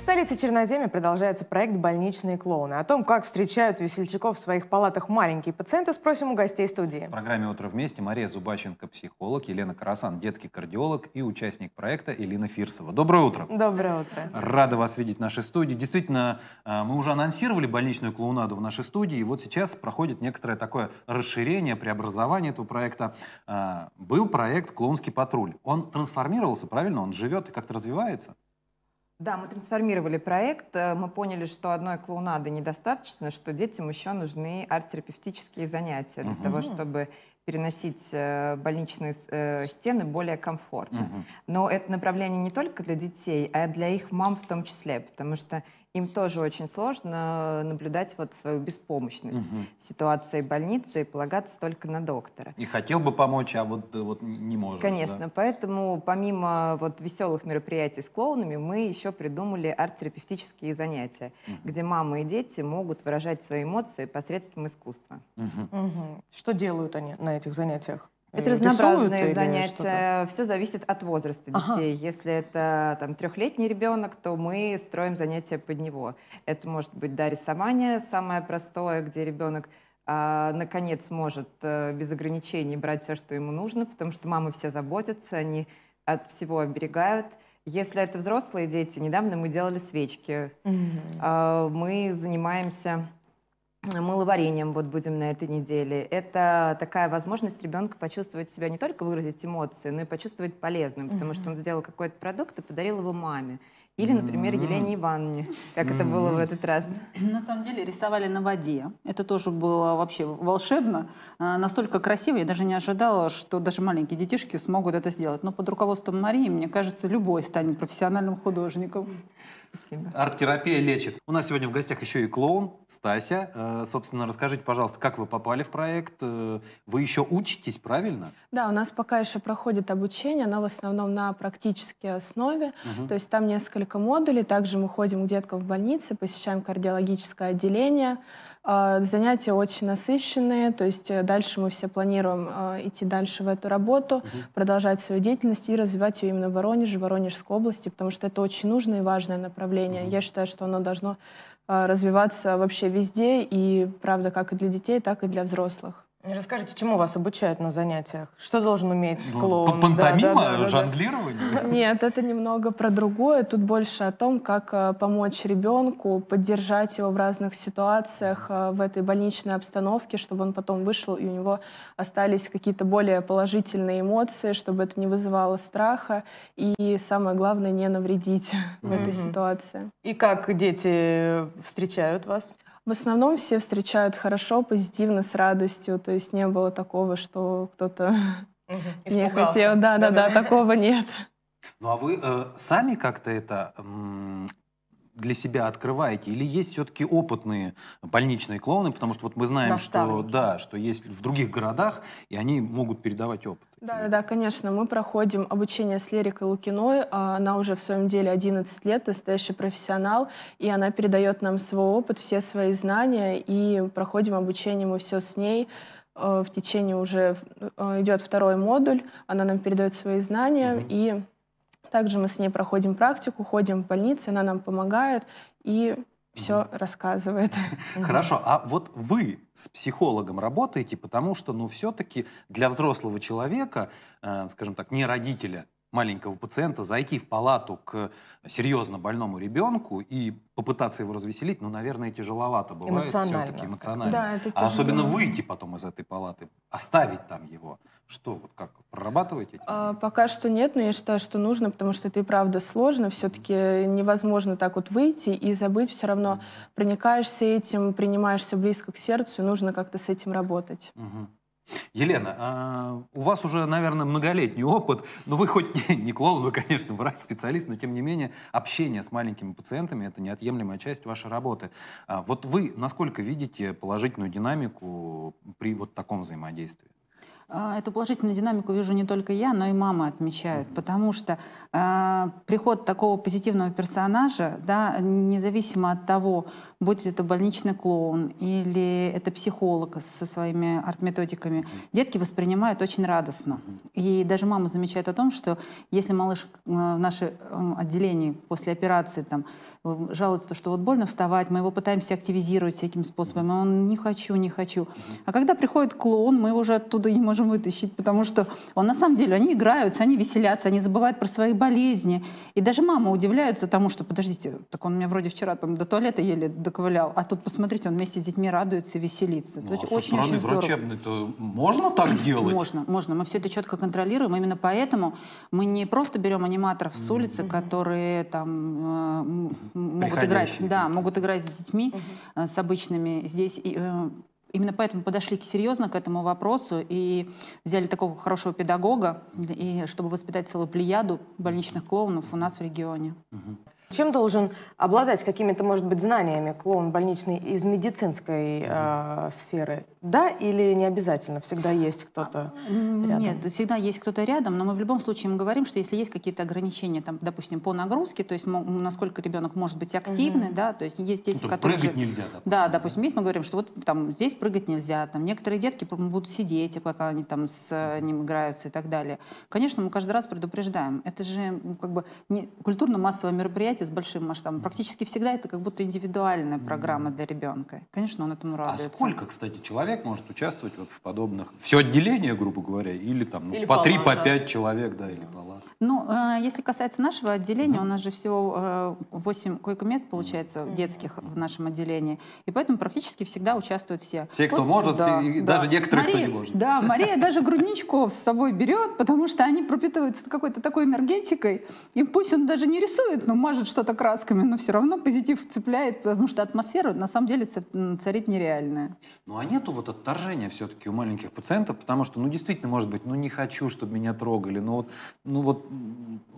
В столице Черноземья продолжается проект «Больничные клоуны». О том, как встречают весельчаков в своих палатах маленькие пациенты, спросим у гостей студии. В программе «Утро вместе» Мария Зубаченко, психолог, Елена Карасан, детский кардиолог и участник проекта Элина Фирсова. Доброе утро. Доброе утро. Рада вас видеть в нашей студии. Действительно, а, мы уже анонсировали больничную клоунаду в нашей студии, и вот сейчас проходит некоторое такое расширение, преобразование этого проекта. А, был проект «Клоунский патруль». Он трансформировался, правильно? Он живет и как-то развивается? Да, мы трансформировали проект. Э, мы поняли, что одной клоунады недостаточно, что детям еще нужны арт-терапевтические занятия для угу. того, чтобы переносить э, больничные э, стены более комфортно. Угу. Но это направление не только для детей, а для их мам в том числе, потому что им тоже очень сложно наблюдать вот свою беспомощность угу. в ситуации больницы и полагаться только на доктора. И хотел бы помочь, а вот, э, вот не может. Конечно, да? поэтому помимо вот веселых мероприятий с клоунами, мы еще придумали арт-терапевтические занятия, угу. где мамы и дети могут выражать свои эмоции посредством искусства. Угу. Угу. Что делают они на этих занятиях? Это э, разнообразные занятия. Все зависит от возраста детей. Ага. Если это там трехлетний ребенок, то мы строим занятия под него. Это может быть да, рисование самое простое, где ребенок а, наконец может а, без ограничений брать все, что ему нужно, потому что мамы все заботятся, они от всего оберегают. Если это взрослые дети, недавно мы делали свечки. Mm-hmm. А, мы занимаемся мыловарением вот будем на этой неделе. Это такая возможность ребенка почувствовать себя не только выразить эмоции, но и почувствовать полезным, потому mm-hmm. что он сделал какой-то продукт и подарил его маме. Или, например, mm-hmm. Елене Ивановне, как mm-hmm. это было в этот раз. На самом деле рисовали на воде. Это тоже было вообще волшебно. А, настолько красиво, я даже не ожидала, что даже маленькие детишки смогут это сделать. Но под руководством Марии, мне кажется, любой станет профессиональным художником. Спасибо. Арт-терапия лечит. У нас сегодня в гостях еще и клоун Стася. Э, собственно, расскажите, пожалуйста, как вы попали в проект? Э, вы еще учитесь, правильно? Да, у нас пока еще проходит обучение, оно в основном на практической основе. Угу. То есть там несколько модулей. Также мы ходим к деткам в больнице, посещаем кардиологическое отделение. А, занятия очень насыщенные, то есть э, дальше мы все планируем а, идти дальше в эту работу, угу. продолжать свою деятельность и развивать ее именно в Воронеже, в Воронежской области, потому что это очень нужное и важное направление. Угу. Я считаю, что оно должно а, развиваться вообще везде, и правда, как и для детей, так и для взрослых. Расскажите, чему вас обучают на занятиях? Что должен уметь ну, клоун? Пантомима, да, да, да, жонглирование? Нет, это немного про другое. Тут больше о том, как э, помочь ребенку, поддержать его в разных ситуациях, э, в этой больничной обстановке, чтобы он потом вышел, и у него остались какие-то более положительные эмоции, чтобы это не вызывало страха. И самое главное, не навредить в этой ситуации. И как дети э, встречают вас? В основном все встречают хорошо, позитивно, с радостью. То есть не было такого, что кто-то угу. не хотел. Да, да, да, такого нет. Ну а вы э, сами как-то это для себя открываете? Или есть все-таки опытные больничные клоуны? Потому что вот мы знаем, что, да, что есть в других городах, и они могут передавать опыт. Да, да, да, конечно. Мы проходим обучение с Лерикой Лукиной. А, она уже в своем деле 11 лет, настоящий профессионал, и она передает нам свой опыт, все свои знания, и проходим обучение мы все с ней а, в течение уже э, идет второй модуль, она нам передает свои знания, mm и также мы с ней проходим практику, ходим в больницы, она нам помогает и все mm. рассказывает. Хорошо, а вот вы с психологом работаете, потому что, ну, все-таки для взрослого человека, э, скажем так, не родителя, маленького пациента зайти в палату к серьезно больному ребенку и попытаться его развеселить, ну, наверное, тяжеловато бывает. Эмоционально. Все-таки эмоционально. Да, это а особенно выйти потом из этой палаты, оставить там его. Что, вот как, прорабатываете? а, пока что нет, но я считаю, что нужно, потому что это и правда сложно. Все-таки невозможно так вот выйти и забыть. Все равно проникаешься этим, принимаешь все близко к сердцу, и нужно как-то с этим работать. Угу. Елена, а у вас уже, наверное, многолетний опыт, но вы хоть не, не клоун, вы, конечно, врач, специалист, но тем не менее общение с маленькими пациентами – это неотъемлемая часть вашей работы. А вот вы насколько видите положительную динамику при вот таком взаимодействии? А, эту положительную динамику вижу не только я, но и мама отмечают, потому что э, приход такого позитивного персонажа, да, независимо от того, будет это больничный клоун или это психолог со своими арт-методиками, детки воспринимают очень радостно. И даже мама замечает о том, что если малыш а, в наше отделении после операции там, жалуется, что вот больно вставать, мы его пытаемся активизировать всякими способами, а он не хочу, не хочу. А когда приходит клоун, мы уже оттуда не можем можем вытащить, потому что он, на самом деле они играются, они веселятся, они забывают про свои болезни. И даже мама удивляется тому, что, подождите, так он меня вроде вчера там до туалета еле доковылял, а тут, посмотрите, он вместе с детьми радуется и веселится. Ну, а очень, со стороны очень то можно так делать? Можно, можно. Мы все это четко контролируем. Именно поэтому мы не просто берем аниматоров с улицы, mm-hmm. которые там э, могут играть, да, могут играть с детьми, mm-hmm. э, с обычными. Здесь и, э, именно поэтому подошли к серьезно к этому вопросу и взяли такого хорошего педагога, и чтобы воспитать целую плеяду больничных клоунов у нас в регионе. Угу. Чем должен обладать какими-то, может быть, знаниями клоун больничный из медицинской э, сферы? Да или не обязательно? Всегда есть кто-то а, рядом? Нет, всегда есть кто-то рядом, но мы в любом случае мы говорим, что если есть какие-то ограничения, там, допустим, по нагрузке, то есть насколько ребенок может быть активный, угу. да, то есть есть дети, ну, которые... Прыгать же, нельзя, допустим. Да, допустим, есть мы говорим, что вот там здесь прыгать нельзя, там некоторые детки будут сидеть, а пока они там с ним играются и так далее. Конечно, мы каждый раз предупреждаем. Это же как бы не... культурно-массовое мероприятие, дети с большим масштабом. Практически всегда это как будто индивидуальная программа для ребенка. Конечно, он этому а радуется. А сколько, кстати, человек может участвовать вот в подобных? Все отделение, грубо говоря, или там ну, или по три, по пять человек, да, или палат? Ну, э, если касается нашего отделения, mm-hmm. у нас же всего э, 8 койко-мест, получается, mm-hmm. детских в нашем отделении. И поэтому практически всегда участвуют все. Все, кто вот, может, да, и да. даже некоторые, Мария, кто не может. Да, Мария даже грудничков с собой берет, потому что они пропитываются какой-то такой энергетикой. И пусть он даже не рисует, но может что-то красками, но все равно позитив цепляет, потому что атмосфера на самом деле царит нереальная. Ну а нету вот отторжения все-таки у маленьких пациентов, потому что, ну действительно, может быть, ну не хочу, чтобы меня трогали, но ну, вот, ну вот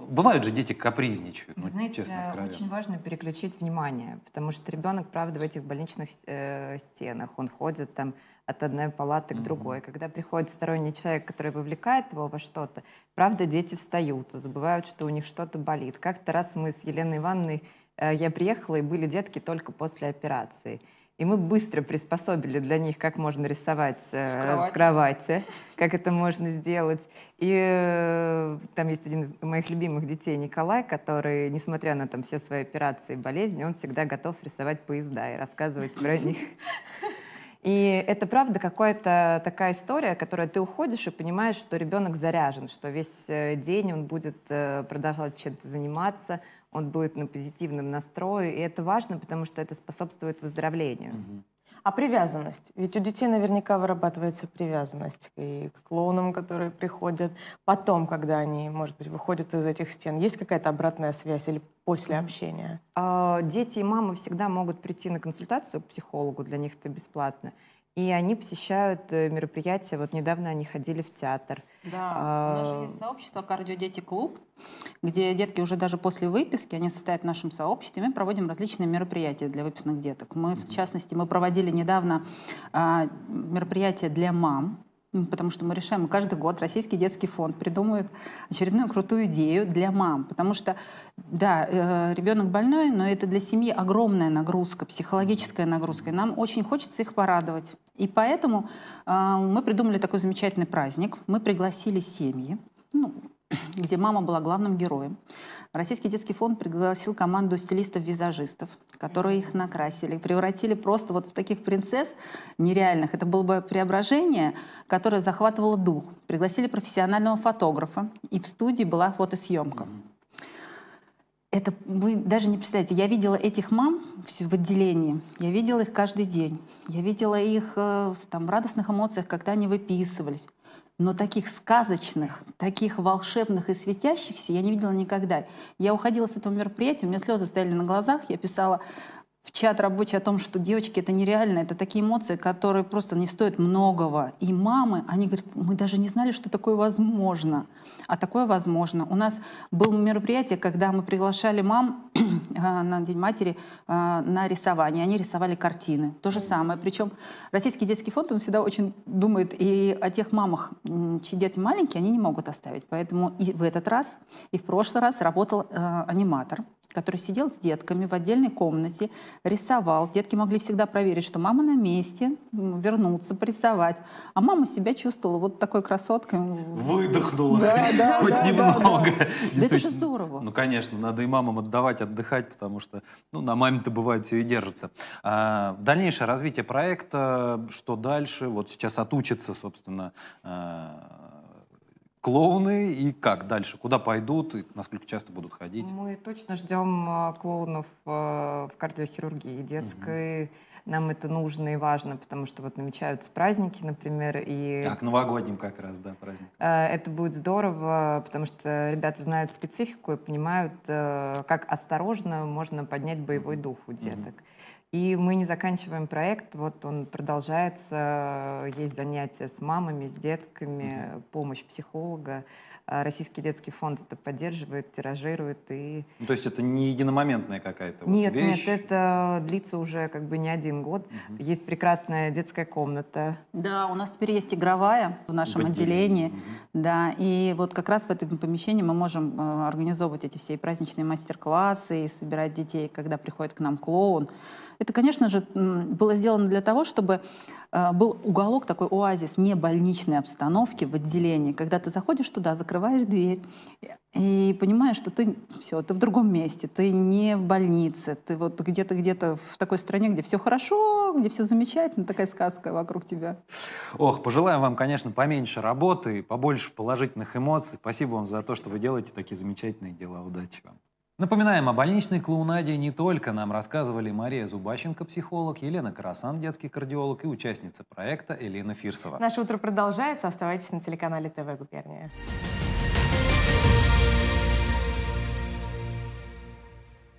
бывают же дети капризничают. ну, знаете, честно, откровенно. очень важно переключить внимание, потому что ребенок, правда, в этих больничных э, стенах, он ходит там от одной палаты к другой. Когда приходит сторонний человек, который вовлекает его во что-то, правда, дети встают, забывают, что у них что-то болит. Как-то раз мы с Еленой Ивановной, э, я приехала, и были детки только после операции. И мы быстро приспособили для них, как можно рисовать э, в, кровати. в кровати, как это можно сделать. И э, там есть один из моих любимых детей, Николай, который, несмотря на там все свои операции и болезни, он всегда готов рисовать поезда и рассказывать про них. И это правда какая-то такая история, которая ты уходишь и понимаешь, что ребенок заряжен, что весь э, день он будет э, продолжать чем-то заниматься, он будет на позитивном настрое. И это важно, потому что это способствует выздоровлению. Угу. А привязанность? Ведь у детей наверняка вырабатывается привязанность и к клоунам, которые приходят потом, когда они, может быть, выходят из этих стен. Есть какая-то обратная связь или после общения? А, дети и мамы всегда могут прийти на консультацию к психологу, для них это бесплатно. И они посещают э, мероприятия. Вот недавно они ходили в театр. Да, а... у нас же есть сообщество «Кардиодети клуб», где детки уже даже после выписки, они состоят в нашем сообществе, мы проводим различные мероприятия для выписанных деток. Мы, в частности, мы проводили недавно а, мероприятие для мам, потому что мы решаем, каждый год Российский детский фонд придумывает очередную крутую идею для мам. Потому что, да, э, ребенок больной, но это для семьи огромная нагрузка, психологическая нагрузка. И нам очень хочется их порадовать. И поэтому э, мы придумали такой замечательный праздник. Мы пригласили семьи, ну, где мама была главным героем. Российский детский фонд пригласил команду стилистов-визажистов, которые их накрасили, превратили просто вот в таких принцесс нереальных. Это было бы преображение, которое захватывало дух. Пригласили профессионального фотографа, и в студии была фотосъемка. Это вы даже не представляете. Я видела этих мам в отделении, я видела их каждый день, я видела их э, в радостных эмоциях, когда они выписывались но таких сказочных, таких волшебных и светящихся я не видела никогда. Я уходила с этого мероприятия, у меня слезы стояли на глазах, я писала в чат рабочий о том, что девочки, это нереально, это такие эмоции, которые просто не стоят многого. И мамы, они говорят, мы даже не знали, что такое возможно. А такое возможно. У нас было мероприятие, когда мы приглашали мам а, на День матери а, на рисование. Они рисовали картины. То же самое. Причем Российский детский фонд, он всегда очень думает и о тех мамах, чьи дети маленькие, они не могут оставить. Поэтому и в этот раз, и в прошлый раз работал а, аниматор который сидел с детками в отдельной комнате, рисовал. Детки могли всегда проверить, что мама на месте, вернуться, порисовать. А мама себя чувствовала вот такой красоткой. Выдохнула да, да, хоть да, немного. Да, да. да это же здорово. Ну, конечно, надо и мамам отдавать, отдыхать, потому что ну, на маме-то бывает все и держится. А, дальнейшее развитие проекта, что дальше? Вот сейчас отучится, собственно, а, клоуны и как дальше? Куда пойдут и насколько часто будут ходить? Мы точно ждем а, клоунов а, в кардиохирургии детской. Угу. Нам это нужно и важно, потому что вот намечаются праздники, например, и... А, к новогодним как раз, да, праздник. А, это будет здорово, потому что ребята знают специфику и понимают, э, как осторожно можно поднять боевой дух у деток. Угу. И мы не заканчиваем проект, вот он продолжается, есть занятия с мамами, с детками, угу. помощь психолога. А Российский детский фонд это поддерживает, тиражирует и... Ну, то есть это не единомоментная какая-то вот нет, Нет, это длится уже как бы не один год. Угу. Есть прекрасная детская комната. Да, у нас теперь есть игровая в нашем в отделении. отделении. Угу. Да, и вот как раз в этом помещении мы можем э, организовывать эти все праздничные мастер-классы и собирать детей, когда приходит к нам клоун. Это, конечно же, было сделано для того, чтобы э, был уголок, такой оазис не больничной обстановки в отделении, когда ты заходишь туда, закрываешь дверь и понимаешь, что ты все, ты в другом месте, ты не в больнице, ты вот где-то где-то в такой стране, где все хорошо, где все замечательно, такая сказка вокруг тебя. Ох, пожелаем вам, конечно, поменьше работы, побольше положительных эмоций. Спасибо вам за то, что вы делаете такие замечательные дела. Удачи вам. Напоминаем, о больничной клоунаде не только нам рассказывали Мария Зубащенко, психолог, Елена Карасан, детский кардиолог и участница проекта Елена Фирсова. Наше утро продолжается. Оставайтесь на телеканале ТВ «Губерния».